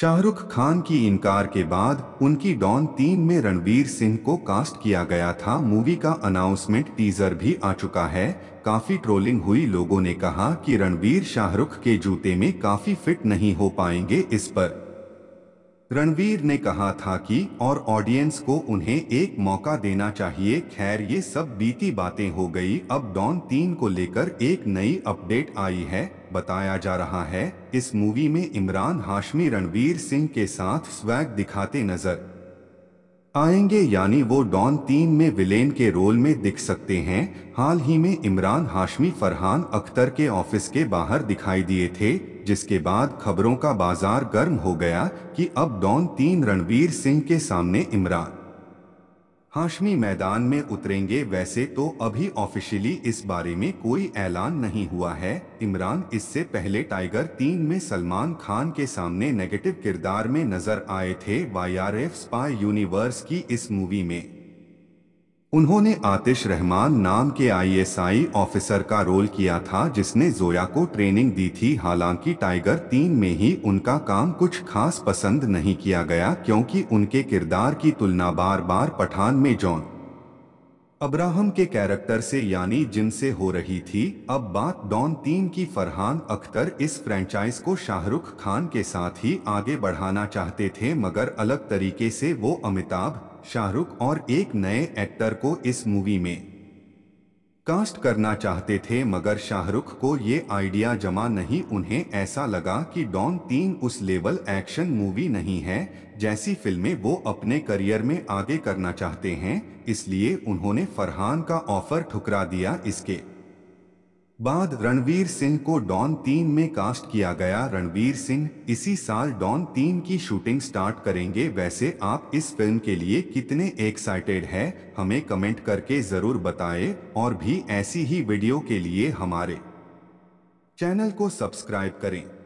शाहरुख खान की इनकार के बाद उनकी डॉन तीन में रणवीर सिंह को कास्ट किया गया था मूवी का अनाउंसमेंट टीजर भी आ चुका है काफी ट्रोलिंग हुई लोगों ने कहा कि रणवीर शाहरुख के जूते में काफी फिट नहीं हो पाएंगे इस पर रणवीर ने कहा था कि और ऑडियंस को उन्हें एक मौका देना चाहिए खैर ये सब बीती बातें हो गई अब डॉन तीन को लेकर एक नई अपडेट आई है बताया जा रहा है इस मूवी में इमरान हाशमी रणवीर सिंह के साथ स्वैग दिखाते नजर आएंगे यानी वो डॉन तीन में विलेन के रोल में दिख सकते हैं हाल ही में इमरान हाशमी फरहान अख्तर के ऑफिस के बाहर दिखाई दिए थे जिसके बाद खबरों का बाजार गर्म हो गया कि अब डॉन तीन रणवीर सिंह के सामने इमरान हाशमी मैदान में उतरेंगे वैसे तो अभी ऑफिशियली इस बारे में कोई ऐलान नहीं हुआ है इमरान इससे पहले टाइगर तीन में सलमान खान के सामने नेगेटिव किरदार में नजर आए थे Y R F spy universe की इस मूवी में उन्होंने आतिश रहमान नाम के आईएसआई ऑफिसर का रोल किया था जिसने जोया को ट्रेनिंग दी थी हालांकि टाइगर तीन में ही उनका काम कुछ खास पसंद नहीं किया गया क्योंकि उनके किरदार की तुलना बार बार पठान में जॉन अब्राहम के कैरेक्टर से यानी जिनसे हो रही थी अब बात डॉन तीन की फरहान अख्तर इस फ्रेंचाइज को शाहरुख खान के साथ ही आगे बढ़ाना चाहते थे मगर अलग तरीके से वो अमिताभ शाहरुख और एक नए एक्टर को इस मूवी में कास्ट करना चाहते थे मगर शाहरुख को ये आइडिया जमा नहीं उन्हें ऐसा लगा कि डॉन तीन उस लेवल एक्शन मूवी नहीं है जैसी फिल्में वो अपने करियर में आगे करना चाहते हैं इसलिए उन्होंने फरहान का ऑफर ठुकरा दिया इसके बाद रणवीर सिंह को डॉन तीन में कास्ट किया गया रणवीर सिंह इसी साल डॉन तीन की शूटिंग स्टार्ट करेंगे वैसे आप इस फिल्म के लिए कितने एक्साइटेड हैं हमें कमेंट करके जरूर बताएं और भी ऐसी ही वीडियो के लिए हमारे चैनल को सब्सक्राइब करें